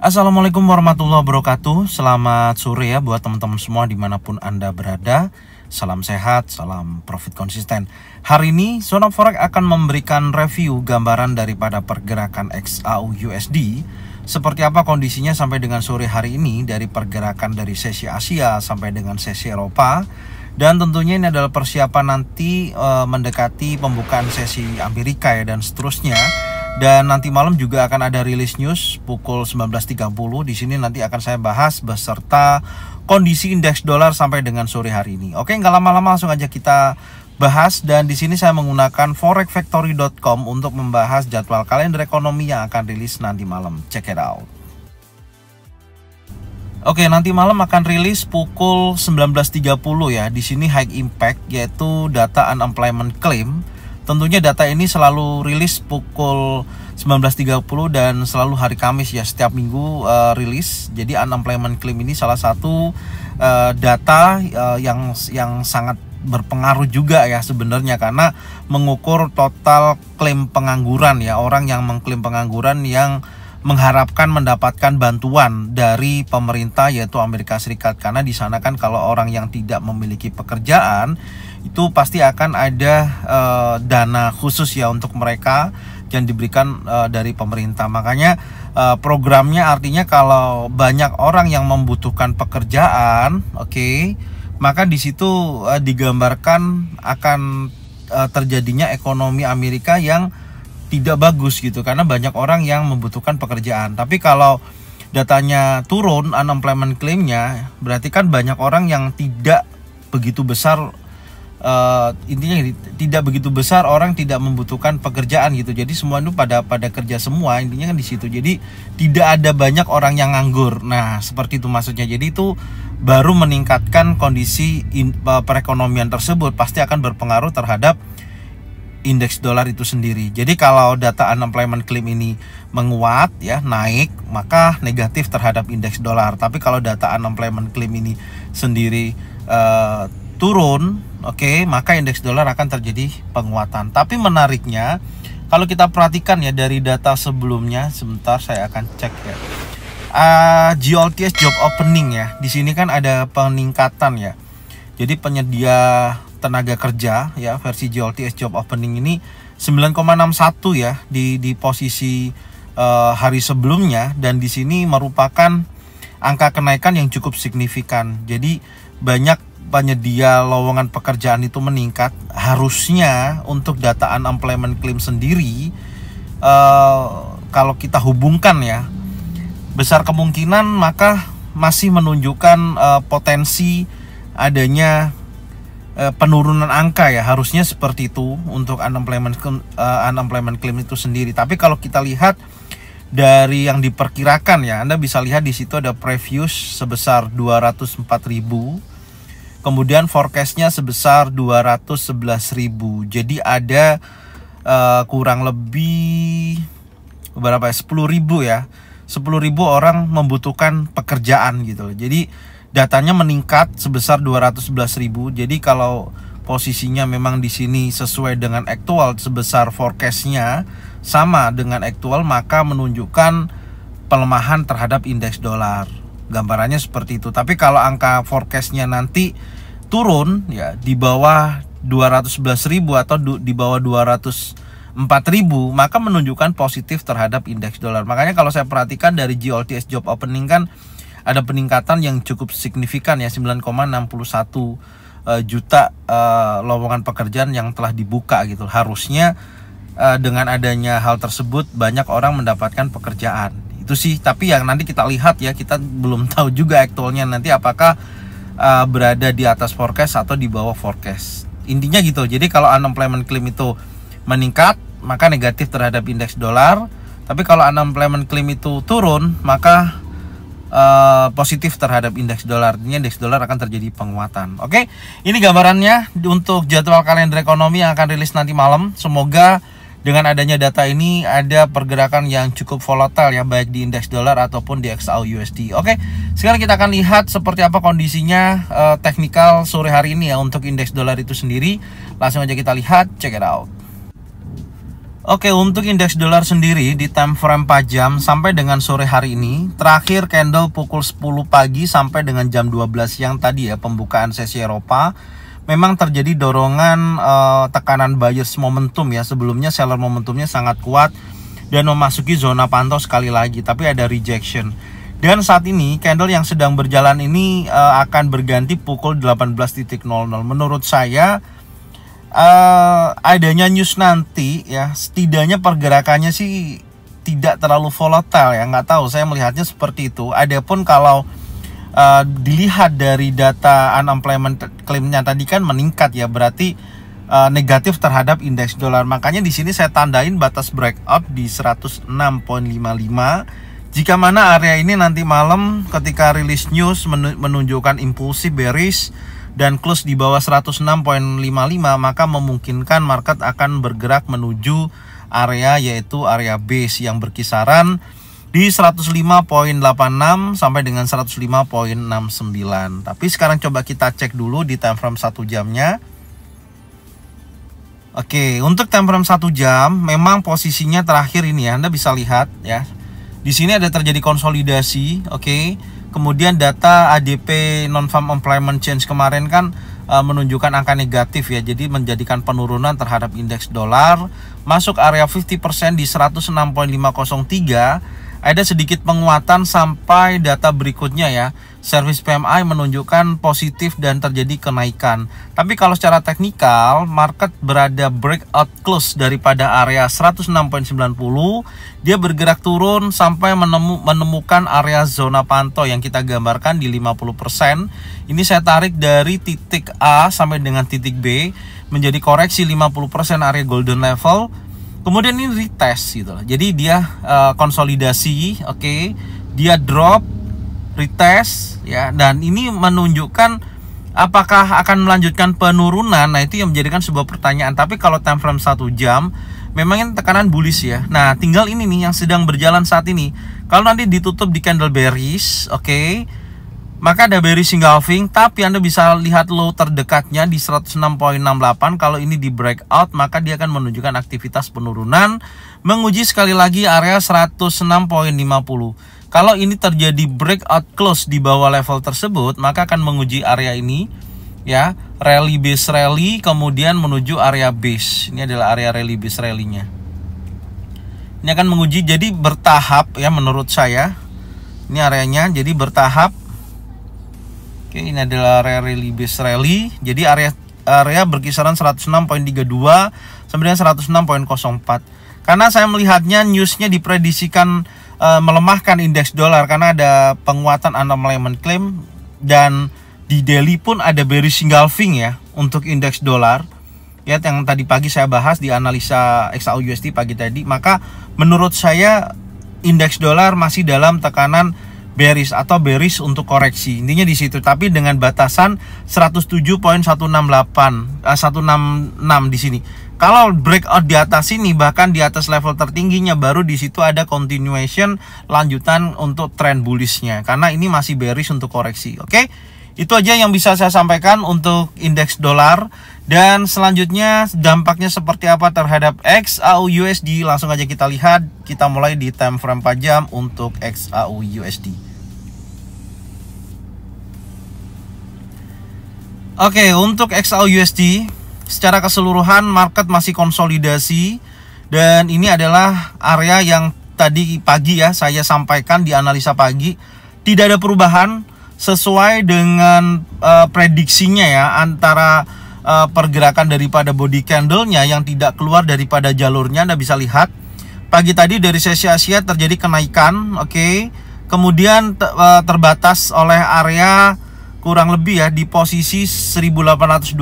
Assalamualaikum warahmatullahi wabarakatuh Selamat sore ya buat teman-teman semua dimanapun Anda berada Salam sehat, salam profit konsisten Hari ini Zona Forex akan memberikan review gambaran daripada pergerakan XAU USD Seperti apa kondisinya sampai dengan sore hari ini Dari pergerakan dari sesi Asia sampai dengan sesi Eropa dan tentunya ini adalah persiapan nanti eh, mendekati pembukaan sesi Amerika ya dan seterusnya dan nanti malam juga akan ada rilis news pukul 19.30. Di sini nanti akan saya bahas beserta kondisi indeks dolar sampai dengan sore hari ini. Oke, nggak lama-lama langsung aja kita bahas dan di sini saya menggunakan forexfactory.com untuk membahas jadwal kalender ekonomi yang akan rilis nanti malam. Check it out. Oke, nanti malam akan rilis pukul 19.30 ya. Di sini high impact yaitu data unemployment claim Tentunya data ini selalu rilis pukul 19.30 dan selalu hari Kamis ya setiap minggu uh, rilis. Jadi unemployment claim ini salah satu uh, data uh, yang yang sangat berpengaruh juga ya sebenarnya karena mengukur total klaim pengangguran ya orang yang mengklaim pengangguran yang mengharapkan mendapatkan bantuan dari pemerintah yaitu Amerika Serikat karena di sana kan kalau orang yang tidak memiliki pekerjaan itu pasti akan ada uh, dana khusus ya untuk mereka yang diberikan uh, dari pemerintah. Makanya uh, programnya artinya kalau banyak orang yang membutuhkan pekerjaan, oke, okay, maka di situ uh, digambarkan akan uh, terjadinya ekonomi Amerika yang tidak bagus gitu karena banyak orang yang membutuhkan pekerjaan. Tapi kalau datanya turun unemployment claimnya berarti kan banyak orang yang tidak begitu besar uh, intinya tidak begitu besar orang tidak membutuhkan pekerjaan gitu jadi semua itu pada pada kerja semua intinya kan di situ jadi tidak ada banyak orang yang nganggur nah seperti itu maksudnya jadi itu baru meningkatkan kondisi in, uh, perekonomian tersebut pasti akan berpengaruh terhadap indeks dolar itu sendiri. Jadi kalau data unemployment claim ini menguat ya naik maka negatif terhadap indeks dolar. Tapi kalau data unemployment claim ini sendiri uh, turun, oke, okay, maka indeks dolar akan terjadi penguatan. Tapi menariknya, kalau kita perhatikan ya dari data sebelumnya, sebentar saya akan cek ya. Uh, ah, GLTS job opening ya, di sini kan ada peningkatan ya. Jadi penyedia tenaga kerja ya versi GLTS job opening ini 9,61 ya di di posisi uh, hari sebelumnya dan di sini merupakan angka kenaikan yang cukup signifikan. Jadi banyak penyedia lowongan pekerjaan itu meningkat, harusnya untuk data unemployment claim sendiri, uh, kalau kita hubungkan ya, besar kemungkinan maka masih menunjukkan uh, potensi adanya uh, penurunan angka ya, harusnya seperti itu untuk unemployment uh, unemployment claim itu sendiri. Tapi kalau kita lihat dari yang diperkirakan ya, Anda bisa lihat di situ ada previous sebesar 204.000 ribu Kemudian forecastnya sebesar ribu, Jadi ada uh, kurang lebih berapa ya? ribu ya. ribu orang membutuhkan pekerjaan gitu loh. Jadi datanya meningkat sebesar ribu. Jadi kalau posisinya memang di sini sesuai dengan aktual sebesar forecastnya sama dengan aktual maka menunjukkan pelemahan terhadap indeks dolar gambarannya seperti itu. Tapi kalau angka forecastnya nanti turun ya di bawah 211.000 atau di bawah 204.000 maka menunjukkan positif terhadap indeks dolar. Makanya kalau saya perhatikan dari GLTS job opening kan ada peningkatan yang cukup signifikan ya 9,61 eh, juta uh, lowongan pekerjaan yang telah dibuka gitu. Harusnya uh, dengan adanya hal tersebut banyak orang mendapatkan pekerjaan itu sih tapi yang nanti kita lihat ya kita belum tahu juga aktualnya nanti apakah uh, berada di atas forecast atau di bawah forecast intinya gitu jadi kalau unemployment claim itu meningkat maka negatif terhadap indeks dolar tapi kalau unemployment claim itu turun maka uh, positif terhadap indeks dolar ini indeks dolar akan terjadi penguatan oke ini gambarannya untuk jadwal kalender ekonomi yang akan rilis nanti malam semoga dengan adanya data ini ada pergerakan yang cukup volatile ya baik di indeks dolar ataupun di XAU USD. Oke, sekarang kita akan lihat seperti apa kondisinya uh, teknikal sore hari ini ya untuk indeks dolar itu sendiri. Langsung aja kita lihat, check it out. Oke, untuk indeks dolar sendiri di time frame 4 jam sampai dengan sore hari ini, terakhir candle pukul 10 pagi sampai dengan jam 12 siang tadi ya pembukaan sesi Eropa memang terjadi dorongan uh, tekanan buyers momentum ya. Sebelumnya seller momentumnya sangat kuat dan memasuki zona pantau sekali lagi, tapi ada rejection. Dan saat ini candle yang sedang berjalan ini uh, akan berganti pukul 18.00. Menurut saya uh, adanya news nanti ya, setidaknya pergerakannya sih tidak terlalu volatile ya nggak tahu saya melihatnya seperti itu adapun kalau Eh, dilihat dari data unemployment claimnya tadi kan meningkat ya berarti uh, negatif terhadap indeks dolar makanya di sini saya tandain batas breakout di 106.55 jika mana area ini nanti malam ketika rilis news menunjukkan impulsif bearish dan close di bawah 106.55 maka memungkinkan market akan bergerak menuju area yaitu area base yang berkisaran di 105.86 sampai dengan 105.69. Tapi sekarang coba kita cek dulu di time frame 1 jamnya. Oke, untuk time frame 1 jam memang posisinya terakhir ini ya, Anda bisa lihat ya. Di sini ada terjadi konsolidasi, oke. Kemudian data ADP non farm employment change kemarin kan eh, menunjukkan angka negatif ya. Jadi menjadikan penurunan terhadap indeks dolar masuk area 50% di 106.503 ada sedikit penguatan sampai data berikutnya ya. Service PMI menunjukkan positif dan terjadi kenaikan. Tapi kalau secara teknikal, market berada breakout close daripada area 106.90, dia bergerak turun sampai menemu, menemukan area zona pantau yang kita gambarkan di 50%. Ini saya tarik dari titik A sampai dengan titik B menjadi koreksi 50% area golden level kemudian ini retest gitu loh jadi dia uh, konsolidasi oke okay? dia drop retest ya dan ini menunjukkan apakah akan melanjutkan penurunan nah itu yang menjadikan sebuah pertanyaan tapi kalau time frame 1 jam memang ini tekanan bullish ya nah tinggal ini nih yang sedang berjalan saat ini kalau nanti ditutup di candle bearish oke okay? maka ada bearish single tapi Anda bisa lihat low terdekatnya di 106.68 kalau ini di breakout maka dia akan menunjukkan aktivitas penurunan menguji sekali lagi area 106.50 kalau ini terjadi breakout close di bawah level tersebut maka akan menguji area ini ya rally base rally kemudian menuju area base ini adalah area rally base rallynya ini akan menguji jadi bertahap ya menurut saya ini areanya jadi bertahap Oke, ini adalah area rally base rally. Jadi area area berkisaran 106.32 sampai dengan 106.04. Karena saya melihatnya newsnya diprediksikan uh, melemahkan indeks dolar karena ada penguatan unemployment claim dan di daily pun ada bearish engulfing ya untuk indeks dolar. Ya, yang tadi pagi saya bahas di analisa XAUUSD pagi tadi, maka menurut saya indeks dolar masih dalam tekanan bearish atau bearish untuk koreksi. Intinya di situ tapi dengan batasan 107.168 166 eh, di sini. Kalau breakout di atas ini bahkan di atas level tertingginya baru di situ ada continuation lanjutan untuk trend bullishnya karena ini masih bearish untuk koreksi. Oke. Itu aja yang bisa saya sampaikan untuk indeks dolar dan selanjutnya dampaknya seperti apa terhadap XAU USD langsung aja kita lihat. Kita mulai di time frame 4 jam untuk XAU USD. Oke, okay, untuk XAU USD secara keseluruhan market masih konsolidasi dan ini adalah area yang tadi pagi ya saya sampaikan di analisa pagi tidak ada perubahan sesuai dengan uh, prediksinya ya antara uh, pergerakan daripada body candlenya yang tidak keluar daripada jalurnya Anda bisa lihat pagi tadi dari sesi Asia terjadi kenaikan oke okay? kemudian eh, terbatas oleh area kurang lebih ya di posisi 1827.23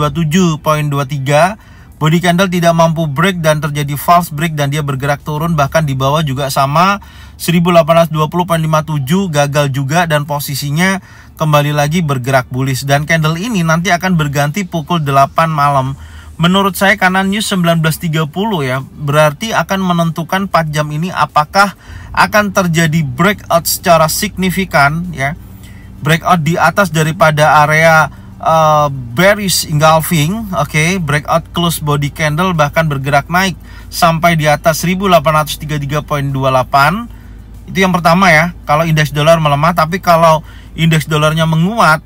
body candle tidak mampu break dan terjadi false break dan dia bergerak turun bahkan di bawah juga sama 1820.57 gagal juga dan posisinya kembali lagi bergerak bullish dan candle ini nanti akan berganti pukul 8 malam menurut saya kanan news 19.30 ya berarti akan menentukan 4 jam ini apakah akan terjadi breakout secara signifikan ya breakout di atas daripada area uh, bearish engulfing, oke, okay, breakout close body candle bahkan bergerak naik sampai di atas 1833.28. Itu yang pertama ya. Kalau indeks dolar melemah, tapi kalau indeks dolarnya menguat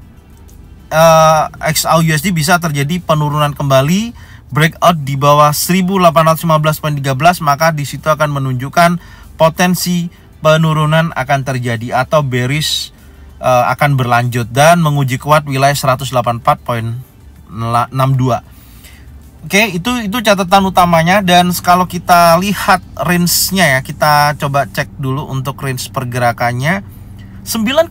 uh, eh, XAU USD bisa terjadi penurunan kembali breakout di bawah 1815.13 maka di situ akan menunjukkan potensi penurunan akan terjadi atau bearish uh, akan berlanjut dan menguji kuat wilayah 184.62. Oke, itu itu catatan utamanya dan kalau kita lihat range-nya ya, kita coba cek dulu untuk range pergerakannya. 9,54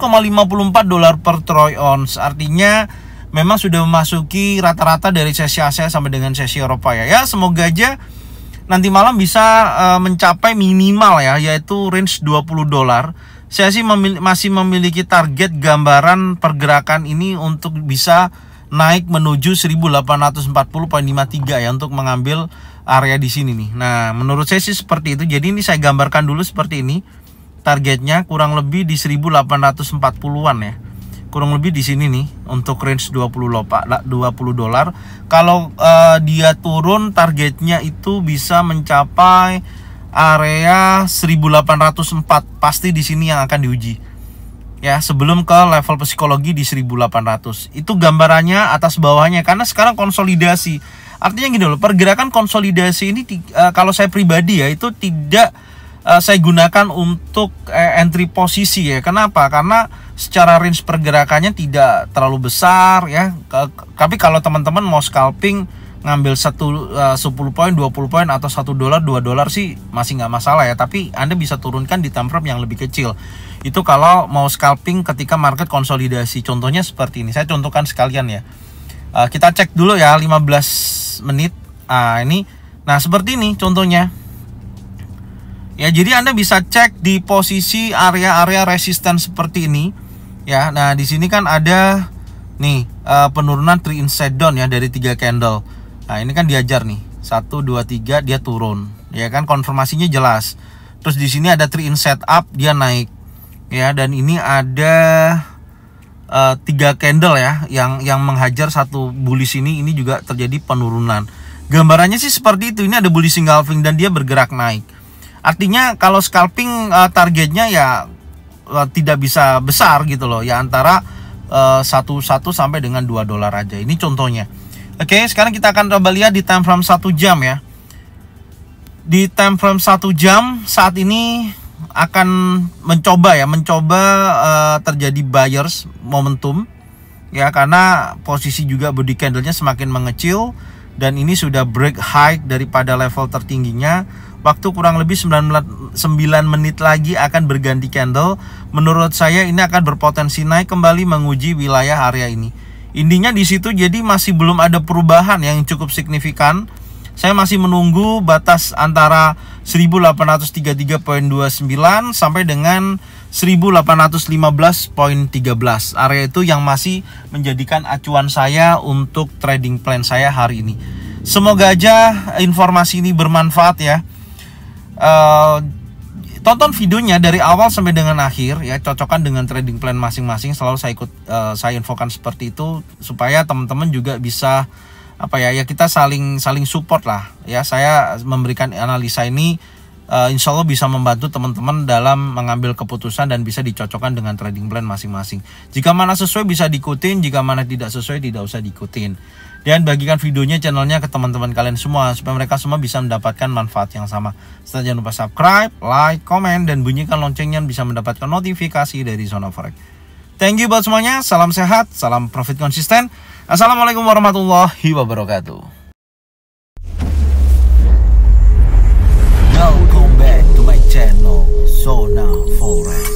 dolar per troy ounce. Artinya memang sudah memasuki rata-rata dari sesi Asia sampai dengan sesi Eropa ya. Ya, semoga aja nanti malam bisa eh, mencapai minimal ya, yaitu range 20 dolar saya sih memili masih memiliki target gambaran pergerakan ini untuk bisa naik menuju 1840.53 ya untuk mengambil area di sini nih. Nah, menurut saya sih seperti itu. Jadi ini saya gambarkan dulu seperti ini. Targetnya kurang lebih di 1840-an ya. Kurang lebih di sini nih untuk range 20 pak 20 dolar. Kalau uh, dia turun targetnya itu bisa mencapai area 1804 pasti di sini yang akan diuji ya sebelum ke level psikologi di 1800 itu gambarannya atas bawahnya karena sekarang konsolidasi artinya gini loh pergerakan konsolidasi ini eh, kalau saya pribadi ya itu tidak eh, saya gunakan untuk eh, entry posisi ya kenapa karena secara range pergerakannya tidak terlalu besar ya tapi kalau teman-teman mau scalping ngambil satu eh, sepuluh poin dua puluh poin atau satu dolar dua dolar sih masih nggak masalah ya tapi Anda bisa turunkan di time frame yang lebih kecil itu kalau mau scalping ketika market konsolidasi contohnya seperti ini saya contohkan sekalian ya uh, kita cek dulu ya 15 menit uh, ini nah seperti ini contohnya ya jadi Anda bisa cek di posisi area-area resisten seperti ini ya nah di sini kan ada nih uh, penurunan three inside down ya dari tiga candle Nah ini kan diajar nih satu dua tiga dia turun ya kan konfirmasinya jelas. Terus di sini ada three in setup dia naik ya dan ini ada uh, tiga candle ya yang yang menghajar satu bullish ini ini juga terjadi penurunan. Gambarannya sih seperti itu ini ada bullish engulfing dan dia bergerak naik. Artinya kalau scalping uh, targetnya ya uh, tidak bisa besar gitu loh ya antara satu uh, sampai dengan dua dolar aja. Ini contohnya. Oke, okay, sekarang kita akan coba lihat di time frame 1 jam ya. Di time frame 1 jam saat ini akan mencoba ya, mencoba uh, terjadi buyers momentum ya karena posisi juga body candlenya semakin mengecil dan ini sudah break high daripada level tertingginya waktu kurang lebih 9 menit lagi akan berganti candle menurut saya ini akan berpotensi naik kembali menguji wilayah area ini Intinya di situ jadi masih belum ada perubahan yang cukup signifikan. Saya masih menunggu batas antara 1833.29 sampai dengan 1815.13. Area itu yang masih menjadikan acuan saya untuk trading plan saya hari ini. Semoga aja informasi ini bermanfaat ya. Uh, Tonton videonya dari awal sampai dengan akhir ya, cocokkan dengan trading plan masing-masing. Selalu saya ikut uh, saya infokan seperti itu supaya teman-teman juga bisa apa ya, ya kita saling saling support lah. Ya, saya memberikan analisa ini uh, insya Allah bisa membantu teman-teman dalam mengambil keputusan dan bisa dicocokkan dengan trading plan masing-masing. Jika mana sesuai bisa diikutin, jika mana tidak sesuai tidak usah diikutin. Dan bagikan videonya channelnya ke teman-teman kalian semua supaya mereka semua bisa mendapatkan manfaat yang sama. Setelah jangan lupa subscribe, like, komen, dan bunyikan loncengnya bisa mendapatkan notifikasi dari Zona Forex. Thank you buat semuanya, salam sehat, salam profit konsisten. Assalamualaikum warahmatullahi wabarakatuh. So now, for.